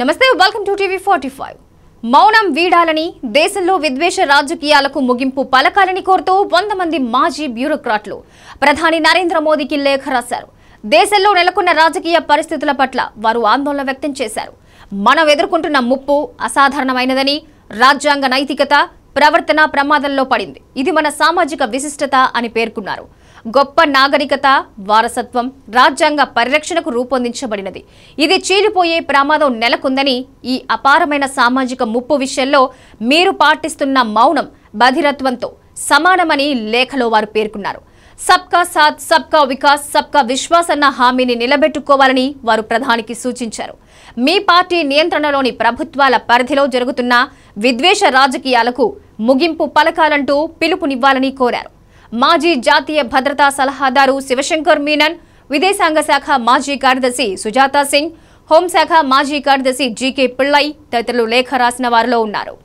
నమస్తే welcome to TV forty five మౌనం వీడాలని దేశంలో విద్వేష రాజకీయాలకు ముగింపు పలకాలని కోరుతూ వంద మంది మాజీ బ్యూరోక్రాట్లు ప్రధాని నరేంద్ర మోదీకి లేఖ రాశారు దేశంలో నెలకొన్న రాజకీయ పరిస్థితుల పట్ల వారు ఆందోళన వ్యక్తం చేశారు మనం ఎదుర్కొంటున్న ముప్పు అసాధారణమైనదని రాజ్యాంగ నైతికత ప్రవర్తన ప్రమాదంలో పడింది ఇది మన సామాజిక విశిష్టత అని పేర్కొన్నారు గొప్ప నాగరికత వారసత్వం రాజ్యాంగ పరిరక్షణకు రూపొందించబడినది ఇది చీలిపోయే ప్రమాదం నెలకొందని ఈ అపారమైన సామాజిక ముప్పు విషయంలో మీరు పాటిస్తున్న మౌనం బధిరత్వంతో సమానమని లేఖలో వారు పేర్కొన్నారు సబ్కా సాత్ సబ్కా వికాస్ సబ్కా విశ్వాస్ అన్న హామీని నిలబెట్టుకోవాలని వారు ప్రధానికి సూచించారు మీ పార్టీ నియంత్రణలోని ప్రభుత్వాల పరిధిలో జరుగుతున్న విద్వేష రాజకీయాలకు ముగింపు పలకాలంటూ పిలుపునివ్వాలని కోరారు మాజీ జాతీయ భద్రతా సలహాదారు శివశంకర్ మీనన్ విదేశాంగ శాఖ మాజీ కార్యదర్శి సుజాతా సింగ్ హోంశాఖ మాజీ కార్యదర్శి జీకే పిళ్లై తదితరులు లేఖ రాసిన వారిలో ఉన్నారు